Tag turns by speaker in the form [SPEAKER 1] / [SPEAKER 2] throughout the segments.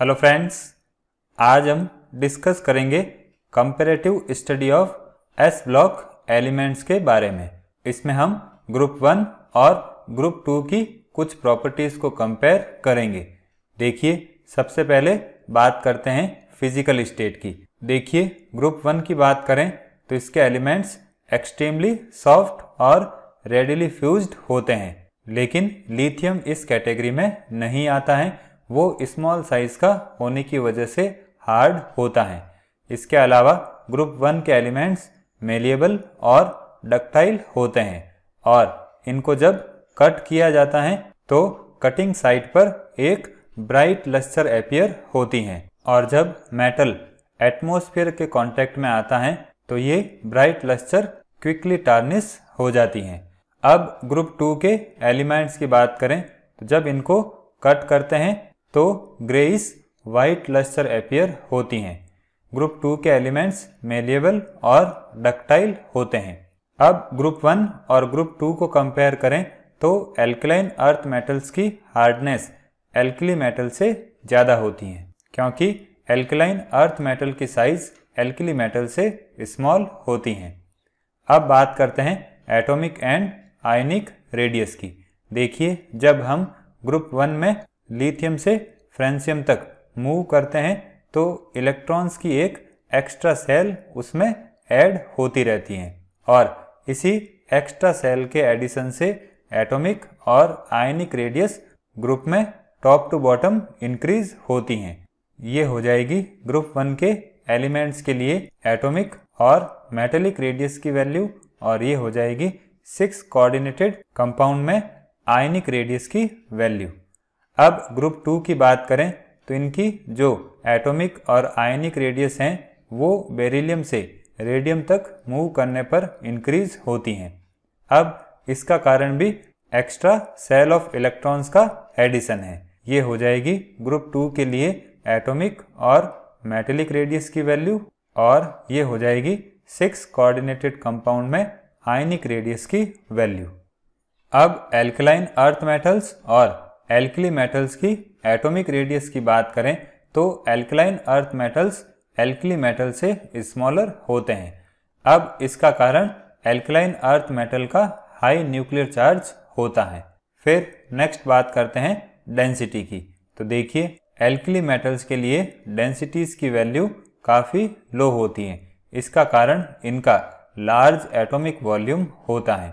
[SPEAKER 1] hello friends आज हम discuss करेंगे comparative study of s block elements के बारे में इसमें हम ग्रुप वन और ग्रुप टू की कुछ प्रॉपर्टीज को कंपेयर करेंगे देखिए सबसे पहले बात करते हैं फिजिकल स्टेट की देखिए ग्रुप वन की बात करें तो इसके एलिमेंट्स एक्सट्रीमली सॉफ्ट और रेडिली फ्यूज्ड होते हैं लेकिन लिथियम इस कैटेगरी में नहीं आता है वो स्मॉल साइज़ का होने की वजह से हार्ड होता है इसके अलावा ग्रुप वन के एलिमेंट्स मेलिएबल और डक्टाइल होते हैं और इनको जब कट किया जाता है तो कटिंग साइट पर एक ब्राइट लस्चर एपियर होती हैं और जब मेटल एटमोस्फेयर के कांटेक्ट में आता है तो ये ब्राइट लस्चर क्विकली टार्निस हो जाती हैं अब ग्रुप टू के एलिमेंट्स की बात करें तो जब इनको कट करते हैं तो ग्रेइस वाइट लस्टर एपियर होती हैं ग्रुप टू के एलिमेंट्स मेलियबल और डक्टाइल होते हैं अब ग्रुप वन और ग्रुप टू को कंपेयर करें तो एल्कलाइन अर्थ मेटल्स की हार्डनेस एल्कली मेटल से ज़्यादा होती हैं क्योंकि एल्कलाइन अर्थ मेटल की साइज एल्कली मेटल से स्मॉल होती हैं अब बात करते हैं एटॉमिक एंड आयनिक रेडियस की देखिए जब हम ग्रुप वन में लिथियम से फ्रेंशियम तक मूव करते हैं तो इलेक्ट्रॉन्स की एक एक्स्ट्रा सेल उसमें ऐड होती रहती हैं और इसी एक्स्ट्रा सेल के एडिशन से एटॉमिक और आयनिक रेडियस ग्रुप में टॉप टू बॉटम इंक्रीज होती हैं ये हो जाएगी ग्रुप वन के एलिमेंट्स के लिए एटॉमिक और मेटेलिक रेडियस की वैल्यू और ये हो जाएगी सिक्स कोऑर्डिनेटेड कंपाउंड में आयनिक रेडियस की वैल्यू अब ग्रुप टू की बात करें तो इनकी जो एटॉमिक और आयनिक रेडियस हैं वो बेरिलियम से रेडियम तक मूव करने पर इंक्रीज होती हैं अब इसका कारण भी एक्स्ट्रा सेल ऑफ इलेक्ट्रॉन्स का एडिशन है ये हो जाएगी ग्रुप टू के लिए एटॉमिक और मेटेलिक रेडियस की वैल्यू और ये हो जाएगी सिक्स कोऑर्डिनेटेड कंपाउंड में आयनिक रेडियस की वैल्यू अब एल्कलाइन अर्थ मेटल्स और एल्कली मेटल्स की एटॉमिक रेडियस की बात करें तो alkaline earth metals alkali metal से स्मॉलर होते हैं अब इसका कारण एल्कलाइन अर्थ मेटल का हाई न्यूक्लियर चार्ज होता है फिर नेक्स्ट बात करते हैं डेंसिटी की तो देखिए एल्कली मेटल्स के लिए डेंसिटीज़ की वैल्यू काफ़ी लो होती है इसका कारण इनका लार्ज एटॉमिक वॉल्यूम होता है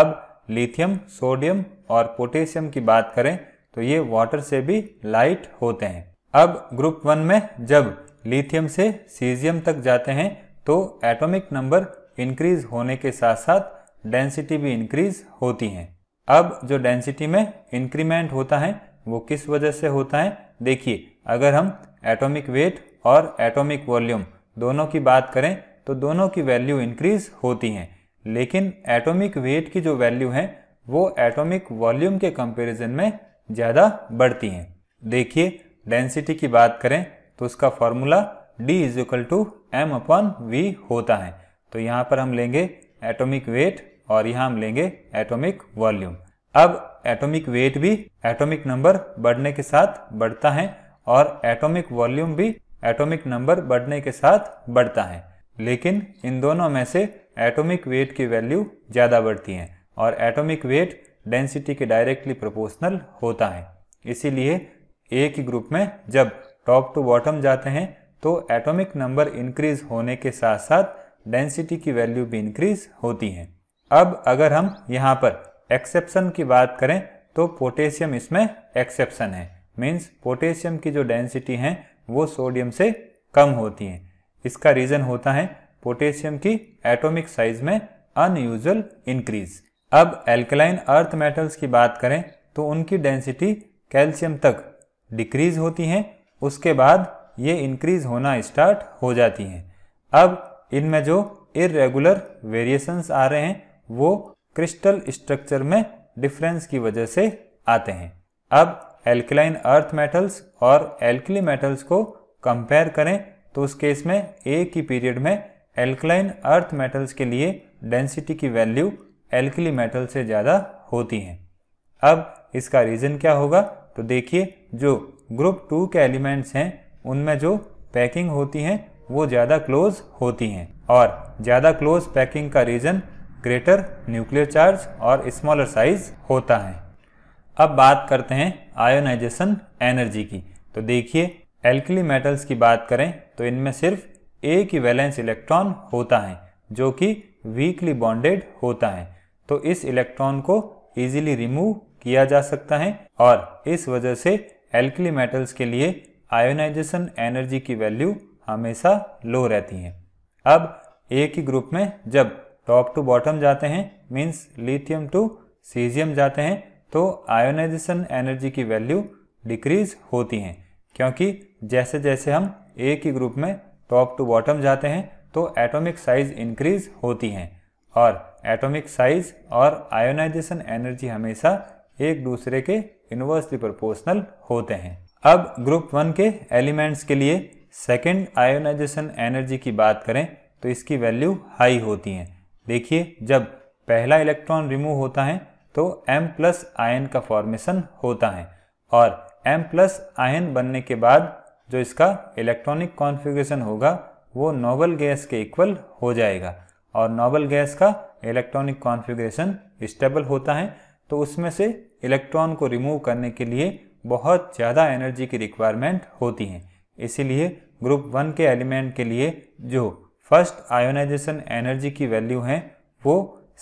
[SPEAKER 1] अब लिथियम सोडियम और पोटेशियम की बात करें तो ये वाटर से भी लाइट होते हैं अब ग्रुप वन में जब लिथियम से सीजियम तक जाते हैं तो एटॉमिक नंबर इंक्रीज होने के साथ साथ डेंसिटी भी इंक्रीज होती है अब जो डेंसिटी में इंक्रीमेंट होता है वो किस वजह से होता है देखिए अगर हम एटॉमिक वेट और एटॉमिक वॉल्यूम दोनों की बात करें तो दोनों की वैल्यू इंक्रीज होती हैं लेकिन एटॉमिक वेट की जो वैल्यू है वो एटॉमिक वॉल्यूम के कंपैरिजन में ज़्यादा बढ़ती हैं देखिए डेंसिटी की बात करें तो उसका formula D is equal to M upon V होता है तो यहाँ पर हम लेंगे एटॉमिक वेट और यहाँ हम लेंगे एटॉमिक वॉल्यूम अब एटॉमिक वेट भी एटॉमिक नंबर बढ़ने के साथ बढ़ता है और एटॉमिक वॉल्यूम भी एटॉमिक नंबर बढ़ने के साथ बढ़ता है लेकिन इन दोनों में से एटॉमिक वेट की वैल्यू ज़्यादा बढ़ती हैं और एटॉमिक वेट डेंसिटी के डायरेक्टली प्रोपोर्शनल होता है इसीलिए एक ही ग्रुप में जब टॉप टू बॉटम जाते हैं तो एटॉमिक नंबर इंक्रीज होने के साथ साथ डेंसिटी की वैल्यू भी इंक्रीज होती हैं अब अगर हम यहाँ पर एक्सेप्शन की बात करें तो पोटेशियम इसमें एक्सेप्शन है मीन्स पोटेशियम की जो डेंसिटी है वो सोडियम से कम होती है इसका रीज़न होता है पोटेशियम की एटॉमिक साइज में अनयूजल इंक्रीज अब एल्कलाइन अर्थ मेटल्स की बात करें तो उनकी डेंसिटी कैल्शियम तक डिक्रीज होती हैं उसके बाद ये इंक्रीज होना स्टार्ट हो जाती हैं अब इनमें जो इरेगुलर वेरिएशंस आ रहे हैं वो क्रिस्टल स्ट्रक्चर में डिफरेंस की वजह से आते हैं अब एल्कलाइन अर्थ मेटल्स और एल्कली मेटल्स को कंपेयर करें तो उस केस में एक ही पीरियड में एल्कलाइन अर्थ मेटल्स के लिए डेंसिटी की वैल्यू एल्कली मेटल से ज़्यादा होती हैं अब इसका रीज़न क्या होगा तो देखिए जो ग्रुप टू के एलिमेंट्स हैं उनमें जो पैकिंग होती हैं वो ज़्यादा क्लोज होती हैं और ज़्यादा क्लोज पैकिंग का रीज़न ग्रेटर न्यूक्लियर चार्ज और स्मॉलर साइज होता है अब बात करते हैं आयोनाइजेशन एनर्जी की तो देखिए एल्कली मेटल्स की बात करें तो इनमें सिर्फ एक ही वैलेंस इलेक्ट्रॉन होता है जो कि वीकली बॉन्डेड होता है तो इस इलेक्ट्रॉन को इजीली रिमूव किया जा सकता है और इस वजह से एल्कली मेटल्स के लिए आयोनाइजेशन एनर्जी की वैल्यू हमेशा लो रहती है अब एक ही ग्रुप में जब टॉप टू बॉटम जाते हैं मीन्स लिथियम टू सीजियम जाते हैं तो आयोनाइजेशन एनर्जी की वैल्यू डिक्रीज होती हैं क्योंकि जैसे जैसे हम एक ही ग्रुप में टॉप टू बॉटम जाते हैं तो एटॉमिक साइज इंक्रीज होती हैं और एटॉमिक साइज और आयोनाइजेशन एनर्जी हमेशा एक दूसरे के इन्वर्सली प्रोपोर्शनल होते हैं अब ग्रुप वन के एलिमेंट्स के लिए सेकेंड आयोनाइजेशन एनर्जी की बात करें तो इसकी वैल्यू हाई होती हैं देखिए जब पहला इलेक्ट्रॉन रिमूव होता है तो एम प्लस आयन का फॉर्मेशन होता है और एम प्लस आयन बनने के बाद जो इसका इलेक्ट्रॉनिक कॉन्फ़िगरेशन होगा वो नोबल गैस के इक्वल हो जाएगा और नोबल गैस का इलेक्ट्रॉनिक कॉन्फ़िगरेशन स्टेबल होता है तो उसमें से इलेक्ट्रॉन को रिमूव करने के लिए बहुत ज़्यादा एनर्जी की रिक्वायरमेंट होती है इसीलिए ग्रुप वन के एलिमेंट के लिए जो फर्स्ट आयोनाइजेशन एनर्जी की वैल्यू है वो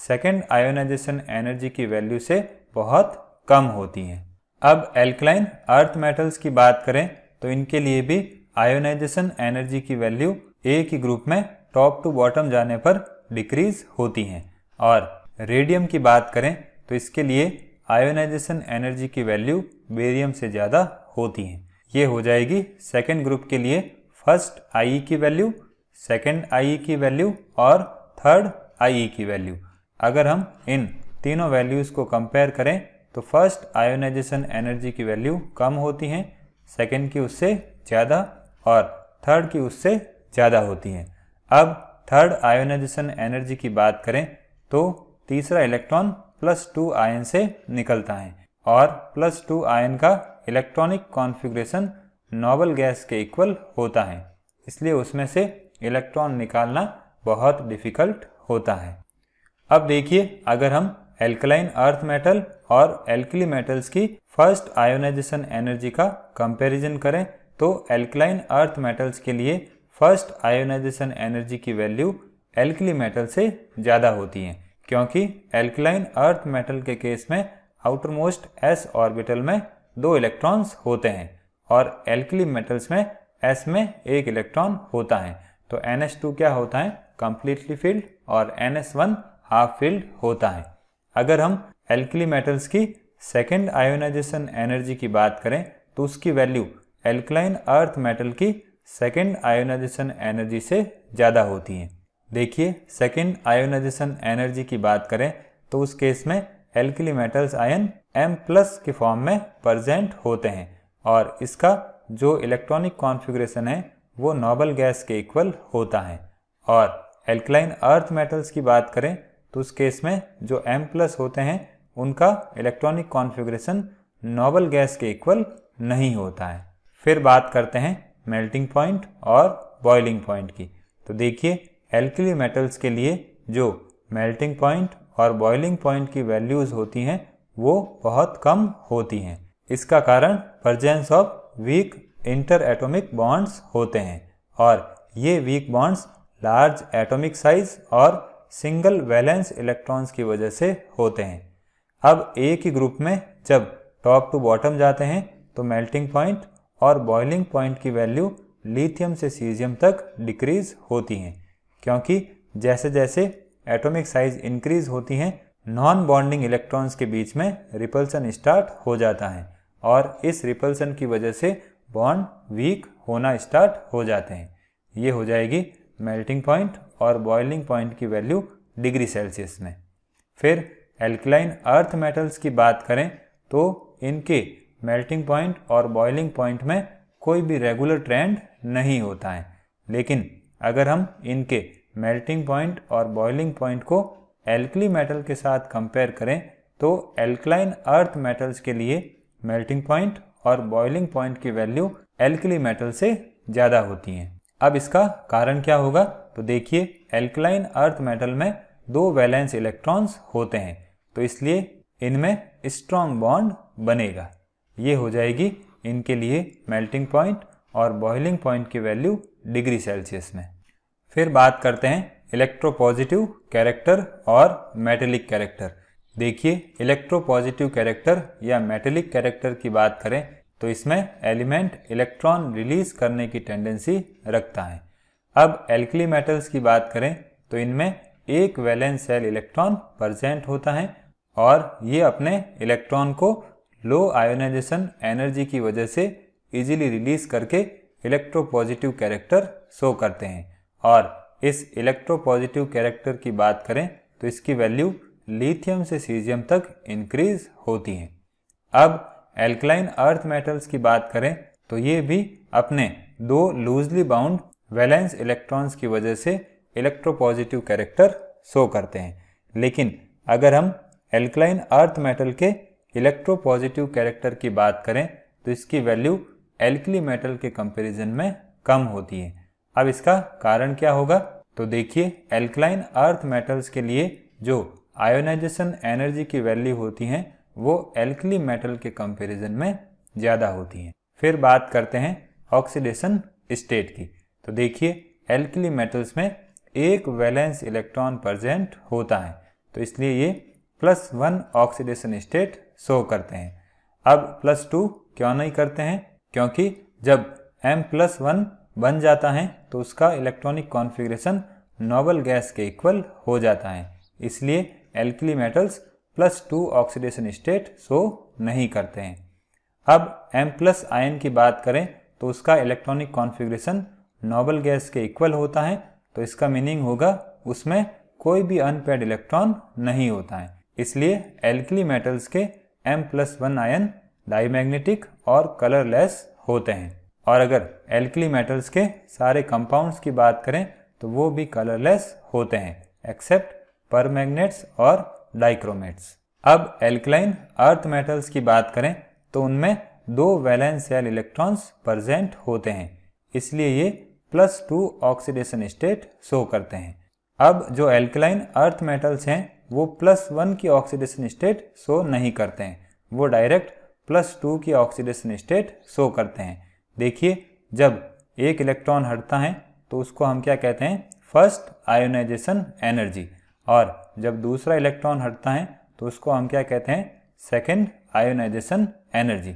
[SPEAKER 1] सेकेंड आयोनाइजेशन एनर्जी की वैल्यू से बहुत कम होती हैं अब एल्कलाइन अर्थ मेटल्स की बात करें तो इनके लिए भी आयोनाइजेशन एनर्जी की वैल्यू एक ही ग्रुप में टॉप टू बॉटम जाने पर डिक्रीज होती हैं और रेडियम की बात करें तो इसके लिए आयोनाइजेशन एनर्जी की वैल्यू बेरियम से ज़्यादा होती हैं ये हो जाएगी सेकेंड ग्रुप के लिए फर्स्ट आई e की वैल्यू सेकेंड आई की वैल्यू और थर्ड आई e की वैल्यू अगर हम इन तीनों वैल्यूज़ को कंपेयर करें तो फर्स्ट आयोनाइजेशन एनर्जी की वैल्यू कम होती हैं सेकेंड की उससे ज़्यादा और थर्ड की उससे ज़्यादा होती हैं अब थर्ड आयोनाइजेशन एनर्जी की बात करें तो तीसरा इलेक्ट्रॉन प्लस टू आयन से निकलता है और प्लस टू आयन का इलेक्ट्रॉनिक कॉन्फ़िगरेशन नॉबल गैस के इक्वल होता है इसलिए उसमें से इलेक्ट्रॉन निकालना बहुत डिफ़िकल्ट होता है अब देखिए अगर हम एल्कलाइन अर्थ मेटल और एल्कली मेटल्स की फर्स्ट आयोनाइजेशन एनर्जी का कंपैरिजन करें तो एल्कलाइन अर्थ मेटल्स के लिए फर्स्ट आयोनाइजेशन एनर्जी की वैल्यू एल्कली मेटल से ज़्यादा होती है क्योंकि एल्कलाइन अर्थ मेटल के केस में आउटर मोस्ट एस ऑर्बिटल में दो इलेक्ट्रॉन्स होते हैं और एल्कली मेटल्स में एस में एक इलेक्ट्रॉन होता है तो एन क्या होता है कम्प्लीटली फील्ड और एन हाफ फील्ड होता है अगर हम एल्कली मेटल्स की सेकेंड आयोनाइजेशन एनर्जी की बात करें तो उसकी वैल्यू एल्कलाइन अर्थ मेटल की सेकेंड आयोनाइजेशन एनर्जी से ज़्यादा होती है देखिए सेकेंड आयोनाइजेशन एनर्जी की बात करें तो उस केस में alkali metals ion M plus के फॉर्म में प्रजेंट होते हैं और इसका जो इलेक्ट्रॉनिक कॉन्फिग्रेशन है वो नॉबल गैस के इक्वल होता है और एल्कलाइन अर्थ मेटल्स की बात करें तो उस केस में जो एम प्लस होते हैं उनका इलेक्ट्रॉनिक कॉन्फ़िगरेशन नॉबल गैस के इक्वल नहीं होता है फिर बात करते हैं मेल्टिंग पॉइंट और बॉइलिंग पॉइंट की तो देखिए एल्किली मेटल्स के लिए जो मेल्टिंग पॉइंट और बॉइलिंग पॉइंट की वैल्यूज़ होती हैं वो बहुत कम होती हैं इसका कारण presence of weak interatomic bonds होते हैं और ये weak bonds large atomic size और सिंगल वैलेंस इलेक्ट्रॉन्स की वजह से होते हैं अब एक ही ग्रुप में जब टॉप टू बॉटम जाते हैं तो मेल्टिंग पॉइंट और बॉइलिंग पॉइंट की वैल्यू लिथियम से सीजियम तक डिक्रीज होती हैं क्योंकि जैसे जैसे एटॉमिक साइज इंक्रीज होती हैं नॉन बॉन्डिंग इलेक्ट्रॉन्स के बीच में रिपल्सन स्टार्ट हो जाता है और इस रिपल्सन की वजह से बॉन्ड वीक होना स्टार्ट हो जाते हैं ये हो जाएगी मेल्टिंग पॉइंट और बॉइलिंग पॉइंट की वैल्यू डिग्री सेल्सियस में फिर एल्कलाइन अर्थ मेटल्स की बात करें तो इनके मेल्टिंग पॉइंट और बॉइलिंग पॉइंट में कोई भी रेगुलर ट्रेंड नहीं होता है लेकिन अगर हम इनके मेल्टिंग पॉइंट और बॉइलिंग पॉइंट को एल्कली मेटल के साथ कंपेयर करें तो एल्कलाइन अर्थ मेटल्स के लिए मेल्टिंग पॉइंट और बॉइलिंग पॉइंट की वैल्यू एल्कली मेटल से ज़्यादा होती हैं अब इसका कारण क्या होगा तो देखिए एल्कलाइन अर्थ मेटल में दो वैलेंस इलेक्ट्रॉन्स होते हैं तो इसलिए इनमें स्ट्रॉन्ग बॉन्ड बनेगा ये हो जाएगी इनके लिए मेल्टिंग पॉइंट और बॉइलिंग पॉइंट की वैल्यू डिग्री सेल्सियस में फिर बात करते हैं इलेक्ट्रोपॉजिटिव कैरेक्टर और मेटेलिक कैरेक्टर देखिए इलेक्ट्रोपॉजिटिव कैरेक्टर या मेटेलिक कैरेक्टर की बात करें तो इसमें एलिमेंट इलेक्ट्रॉन रिलीज करने की टेंडेंसी रखता है अब एल्कली मेटल्स की बात करें तो इनमें एक वैलेंस सेल इलेक्ट्रॉन प्रजेंट होता है और ये अपने इलेक्ट्रॉन को लो आयोनाइजेशन एनर्जी की वजह से इजीली रिलीज करके इलेक्ट्रोपॉजिटिव कैरेक्टर शो करते हैं और इस इलेक्ट्रोपॉजिटिव कैरेक्टर की बात करें तो इसकी वैल्यू लिथियम से सीजियम तक इंक्रीज होती है अब एल्कलाइन अर्थ मेटल्स की बात करें तो ये भी अपने दो लूजली बाउंड वैलेंस इलेक्ट्रॉन्स की वजह से इलेक्ट्रोपॉजिटिव कैरेक्टर शो करते हैं लेकिन अगर हम एल्कलाइन अर्थ मेटल के इलेक्ट्रोपॉजिटिव कैरेक्टर की बात करें तो इसकी वैल्यू एल्कली मेटल के कंपेरिजन में कम होती है अब इसका कारण क्या होगा तो देखिए एल्कलाइन अर्थ मेटल्स के लिए जो आयोनाइजेशन एनर्जी की वैल्यू होती हैं वो एल्कली मेटल के कंपैरिजन में ज़्यादा होती हैं फिर बात करते हैं ऑक्सीडेशन स्टेट की तो देखिए एल्कली मेटल्स में एक वैलेंस इलेक्ट्रॉन प्रजेंट होता है तो इसलिए ये plus one oxidation state show करते हैं अब प्लस टू क्यों नहीं करते हैं क्योंकि जब एम प्लस वन बन जाता है तो उसका इलेक्ट्रॉनिक कॉन्फ़िगरेशन नोबल गैस के इक्वल हो जाता है इसलिए alkali metals plus two oxidation state show नहीं करते हैं अब एम प्लस आयन की बात करें तो उसका इलेक्ट्रॉनिक कॉन्फ़िगरेशन नोबल गैस के इक्वल होता है तो इसका मीनिंग होगा उसमें कोई भी अनपेड इलेक्ट्रॉन नहीं होता है इसलिए एल्कली मेटल्स के M plus one ion diamagnetic और कलरलेस होते हैं और अगर एल्कली मेटल्स के सारे कंपाउंड्स की बात करें तो वो भी कलरलेस होते हैं एक्सेप्ट पर मैग्नेट्स और डाइक्रोमेट्स अब एल्कलाइन अर्थ मेटल्स की बात करें तो उनमें दो वैलेंस सेल इलेक्ट्रॉन्स प्रजेंट होते हैं इसलिए ये plus two oxidation state show करते हैं अब जो एल्कलाइन अर्थ मेटल्स हैं वो प्लस वन की ऑक्सीडेशन स्टेट शो नहीं करते हैं वो डायरेक्ट प्लस टू की ऑक्सीडेशन स्टेट शो करते हैं देखिए जब एक इलेक्ट्रॉन हटता है तो उसको हम क्या कहते हैं फर्स्ट आयोनाइजेशन एनर्जी और जब दूसरा इलेक्ट्रॉन हटता है तो उसको हम क्या कहते हैं सेकेंड आयोनाइजेशन एनर्जी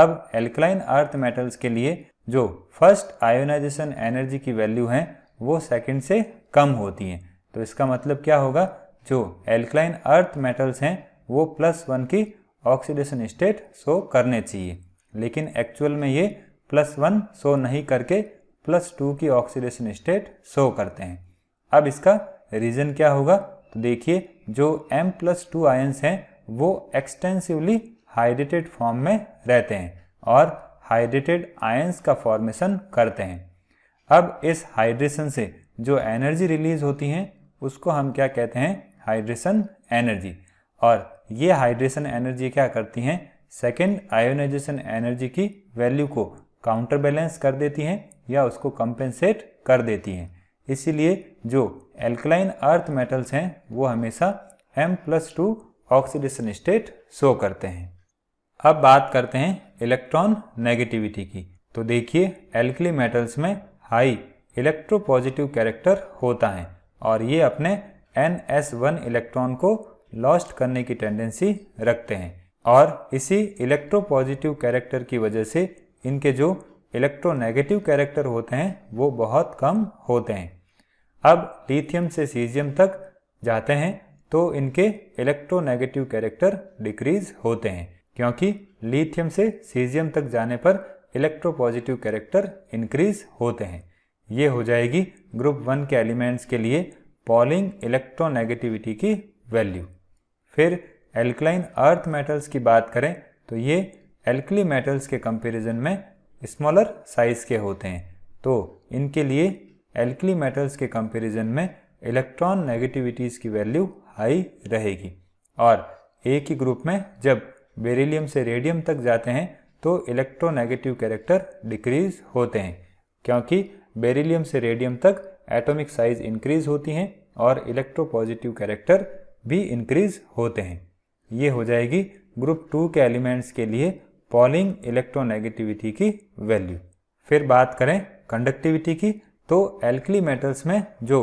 [SPEAKER 1] अब एल्कलाइन अर्थ मेटल्स के लिए जो फर्स्ट आयोनाइजेशन एनर्जी की वैल्यू है वो सेकेंड से कम होती हैं तो इसका मतलब क्या होगा जो एल्कलाइन अर्थ मेटल्स हैं वो प्लस वन की ऑक्सीडेशन स्टेट शो करने चाहिए लेकिन एक्चुअल में ये प्लस वन शो नहीं करके प्लस टू की ऑक्सीडेशन स्टेट शो करते हैं अब इसका रीज़न क्या होगा तो देखिए जो एम प्लस टू आयन्स हैं वो एक्सटेंसिवली हाइड्रेटेड फॉर्म में रहते हैं और हाइड्रेटेड आयन्स का फॉर्मेशन करते हैं अब इस हाइड्रेशन से जो एनर्जी रिलीज होती हैं उसको हम क्या कहते हैं हाइड्रेशन एनर्जी और ये हाइड्रेशन एनर्जी क्या करती हैं सेकेंड आयोनाइजेशन एनर्जी की वैल्यू को काउंटर बैलेंस कर देती हैं या उसको कंपेंसेट कर देती हैं इसीलिए जो एल्कलाइन अर्थ मेटल्स हैं वो हमेशा M plus two oxidation state show करते हैं अब बात करते हैं इलेक्ट्रॉन नेगेटिविटी की तो देखिए एल्कली मेटल्स में हाई इलेक्ट्रोपॉजिटिव कैरेक्टर होता है और ये अपने एन एस वन इलेक्ट्रॉन को लॉस्ट करने की टेंडेंसी रखते हैं और इसी इलेक्ट्रोपॉजिटिव कैरेक्टर की वजह से इनके जो इलेक्ट्रोनेगेटिव कैरेक्टर होते हैं वो बहुत कम होते हैं अब लिथियम से सीजियम तक जाते हैं तो इनके इलेक्ट्रोनेगेटिव कैरेक्टर डिक्रीज होते हैं क्योंकि लिथियम से सीजियम तक जाने पर इलेक्ट्रोपॉजिटिव कैरेक्टर इंक्रीज होते हैं ये हो जाएगी ग्रुप वन के एलिमेंट्स के लिए पॉलिंग इलेक्ट्रोनेगेटिविटी की वैल्यू फिर एल्कलाइन अर्थ मेटल्स की बात करें तो ये एल्कली मेटल्स के कंपेरिजन में स्मॉलर साइज़ के होते हैं तो इनके लिए एल्कली मेटल्स के कंपैरिजन में इलेक्ट्रॉन नेगेटिविटीज़ की वैल्यू हाई रहेगी और एक ही ग्रुप में जब बेरिलियम से रेडियम तक जाते हैं तो इलेक्ट्रोनेगेटिव कैरेक्टर डिक्रीज होते हैं क्योंकि बेरिलियम से रेडियम तक एटॉमिक साइज इंक्रीज होती हैं और इलेक्ट्रो पॉजिटिव कैरेक्टर भी इंक्रीज होते हैं ये हो जाएगी ग्रुप टू के एलिमेंट्स के लिए पॉलिंग इलेक्ट्रोनेगेटिविटी की वैल्यू फिर बात करें कंडक्टिविटी की तो एल्कली मेटल्स में जो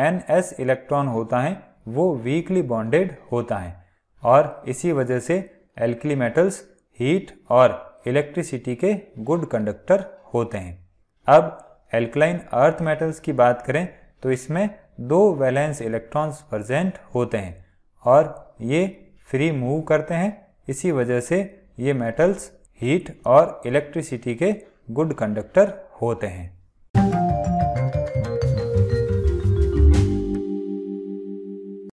[SPEAKER 1] एन एस इलेक्ट्रॉन होता है वो वीकली बॉन्डेड होता है और इसी वजह से एल्कली मेटल्स हीट और इलेक्ट्रिसिटी के गुड कंडक्टर होते हैं अब एल्कलाइन अर्थ मेटल्स की बात करें तो इसमें दो वैलेंस इलेक्ट्रॉन्स प्रजेंट होते हैं और ये फ्री मूव करते हैं इसी वजह से ये मेटल्स हीट और इलेक्ट्रिसिटी के गुड कंडक्टर होते हैं